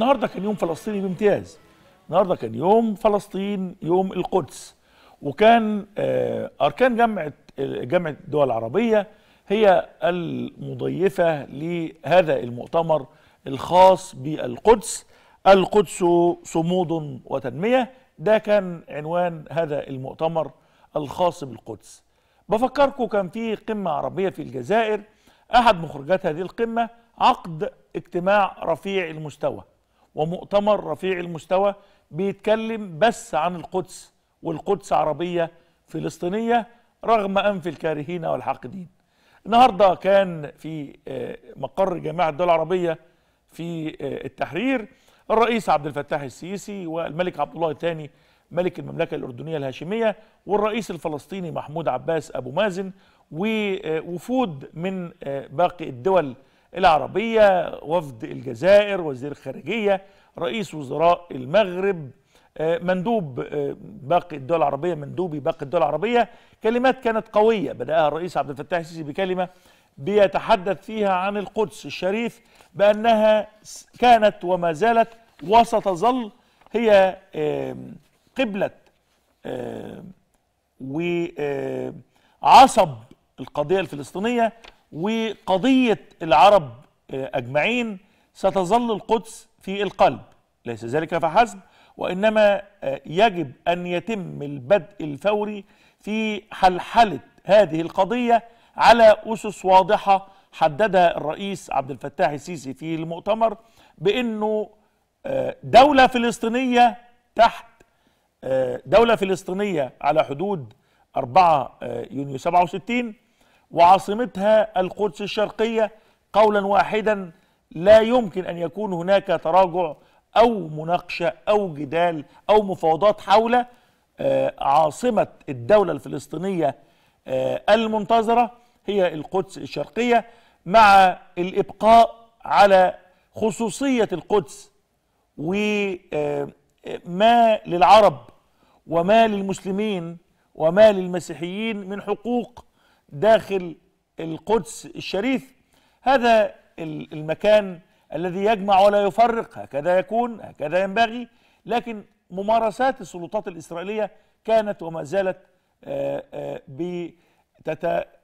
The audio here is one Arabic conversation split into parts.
النهارده كان يوم فلسطيني بامتياز النهارده كان يوم فلسطين يوم القدس وكان آه، اركان جامعه جامعه الدول العربيه هي المضيفه لهذا المؤتمر الخاص بالقدس القدس صمود وتنميه ده كان عنوان هذا المؤتمر الخاص بالقدس بفكركم كان في قمه عربيه في الجزائر احد مخرجات هذه القمه عقد اجتماع رفيع المستوى ومؤتمر رفيع المستوى بيتكلم بس عن القدس والقدس عربية فلسطينية رغم أنف الكارهين والحاقدين النهاردة كان في آه، مقر جامعة الدول العربية في آه، التحرير الرئيس عبد الفتاح السيسي والملك عبد الله الثاني ملك المملكة الأردنية الهاشمية والرئيس الفلسطيني محمود عباس أبو مازن ووفود آه، من باقي الدول العربية وفد الجزائر وزير الخارجية رئيس وزراء المغرب آه، مندوب آه، باقي الدول العربية مندوبي باقي الدول العربية كلمات كانت قوية بدأها الرئيس عبد الفتاح السيسي بكلمة بيتحدث فيها عن القدس الشريف بأنها كانت وما زالت وستظل هي قبلة وعصب القضية الفلسطينية وقضية العرب آه، أجمعين ستظل القدس في القلب ليس ذلك فحسب وإنما آه، يجب أن يتم البدء الفوري في حلحلة هذه القضية على أسس واضحة حددها الرئيس عبد الفتاح السيسي في المؤتمر بأنه آه، دولة فلسطينية تحت دولة فلسطينية على حدود 4 يونيو 67 وعاصمتها القدس الشرقية قولا واحدا لا يمكن أن يكون هناك تراجع أو مناقشة أو جدال أو مفاوضات حول آه، عاصمة الدولة الفلسطينية آه، المنتظرة هي القدس الشرقية مع الإبقاء على خصوصية القدس وما آه، للعرب وما للمسلمين وما للمسيحيين من حقوق داخل القدس الشريف هذا المكان الذي يجمع ولا يفرق هكذا يكون هكذا ينبغي لكن ممارسات السلطات الإسرائيلية كانت وما زالت آه، آه،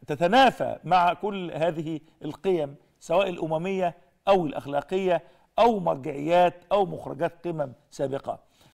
تتنافى مع كل هذه القيم سواء الأممية أو الأخلاقية أو مرجعيات أو مخرجات قمم سابقة